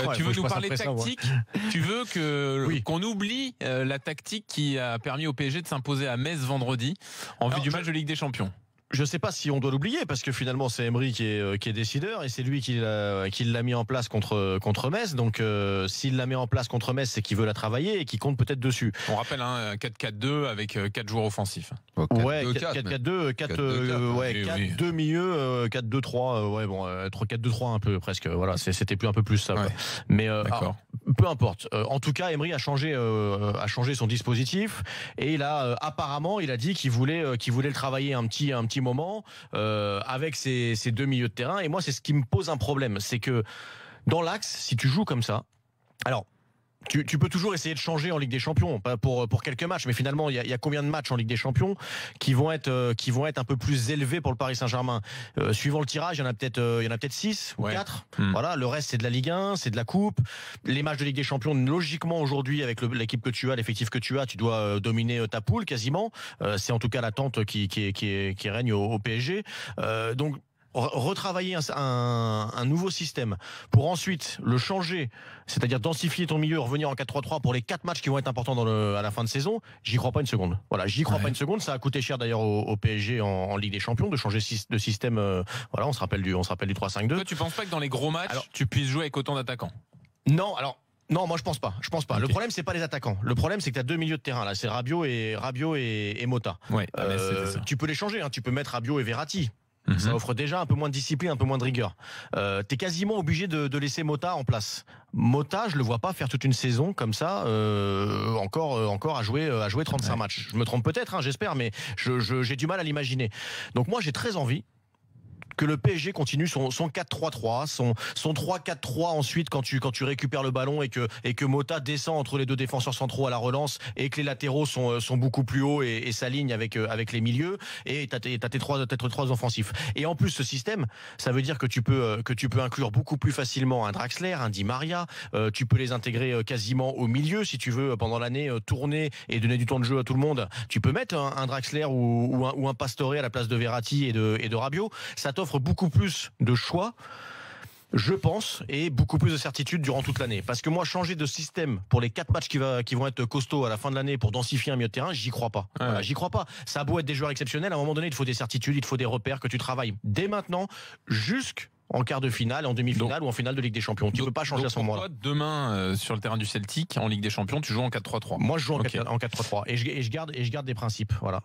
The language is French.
Euh, tu veux nous parler tactique Tu veux qu'on oublie euh, la tactique qui a permis au PSG de s'imposer à Metz vendredi en vue du match de Ligue des Champions je ne sais pas si on doit l'oublier parce que finalement c'est Emery qui est, euh, décideur et c'est lui qui l'a, mis en place contre contre Metz. Donc euh, s'il la met en place contre Metz, c'est qu'il veut la travailler et qu'il compte peut-être dessus. On rappelle hein, un 4-4-2 avec 4 euh, joueurs offensifs. 4, ouais, 4-4-2, 4 2 milieux, 4-2-3, ouais bon, 3-4-2-3 un peu presque. Voilà, c'était plus un peu plus ça. Mais ah, peu importe. en tout cas, Emery a changé a changé son dispositif et il a apparemment il a dit qu'il voulait qu'il voulait le travailler un petit un petit moment euh, avec ces deux milieux de terrain. Et moi, c'est ce qui me pose un problème, c'est que dans l'axe, si tu joues comme ça, alors tu, peux toujours essayer de changer en Ligue des Champions, pour pour quelques matchs, mais finalement il y a, combien de matchs en Ligue des Champions qui vont être euh, qui vont être un peu plus élevés pour le Paris Saint-Germain. Euh, suivant le tirage, il y en a peut-être euh, il y en a peut-être 6 ou 4. Hmm. Voilà, le reste c'est de la Ligue 1, c'est de la Coupe. Les matchs de Ligue des Champions logiquement aujourd'hui avec l'équipe que tu as, l'effectif que tu as, tu dois dominer ta poule quasiment. c'est en tout cas l'attente qui qui, qui, règne au, au PSG. donc retravailler un, nouveau système pour ensuite le changer, c'est-à-dire densifier ton milieu, revenir en 4-3-3 pour les quatre matchs qui vont être importants à la fin de saison, j'y crois pas une seconde. Voilà, j'y crois pas une seconde. Ça a coûté cher d'ailleurs au, PSG en, Ligue des Champions de changer de système. Euh, voilà, on se rappelle du, on se rappelle du 3-5-2. tu penses pas que dans les gros matchs, tu puisses jouer avec autant d'attaquants Non, alors non, moi je pense pas. Je pense pas. Le problème c'est pas les attaquants. Le problème c'est que tu as deux milieux de terrain là, c'est Rabiot et Rabiot et, Mota. Ouais, ah, euh, tu peux les changer hein. tu peux mettre Rabiot et Verratti. Ça mhm. offre déjà un peu moins de discipline, un peu moins de rigueur. Euh, T'es quasiment obligé de, laisser Mota en place. Mota, je le vois pas faire toute une saison comme ça, euh, encore, euh, encore à jouer, euh, à jouer 35 matchs. Je me trompe peut-être, hein, j'espère, mais j'ai du mal à l'imaginer. Donc moi, j'ai très envie que le PSG continue son, 4-3-3, son, 3-4-3 ensuite quand tu, quand tu récupères le ballon et que, et que Mota descend entre les deux défenseurs centraux à la relance et que les latéraux sont, euh, beaucoup plus hauts et, s'alignent avec, euh, avec les milieux et tu as tes trois, trois offensifs. Et en plus, ce système, ça veut dire que tu peux, euh, que tu peux inclure beaucoup plus facilement un Draxler, un Di Maria, tu peux les intégrer quasiment au milieu si tu veux pendant l'année tourner et donner du temps de jeu à tout le monde. Tu peux mettre un, Draxler ou, ou, un, ou à la place de Verratti et de, et de Rabiot. Ça offre beaucoup plus de choix je pense, et beaucoup plus de certitude durant toute l'année. Parce que moi, changer de système pour les quatre matchs qui, qui vont être costauds à la fin de l'année pour densifier un milieu de terrain, j'y crois pas. j'y crois pas. Ça a beau être des joueurs exceptionnels, à un moment donné, il te faut des certitudes, il te faut des repères que tu travailles dès maintenant jusqu'en quart de finale, en demi-finale ou en finale de Ligue des Champions. Tu ne peux pas changer à ce moment-là. Demain, euh, sur le terrain du Celtic, en Ligue des Champions, tu joues en 4-3-3. Moi, je joue en 4-3-3 et, je, garde, et je garde des principes. Voilà.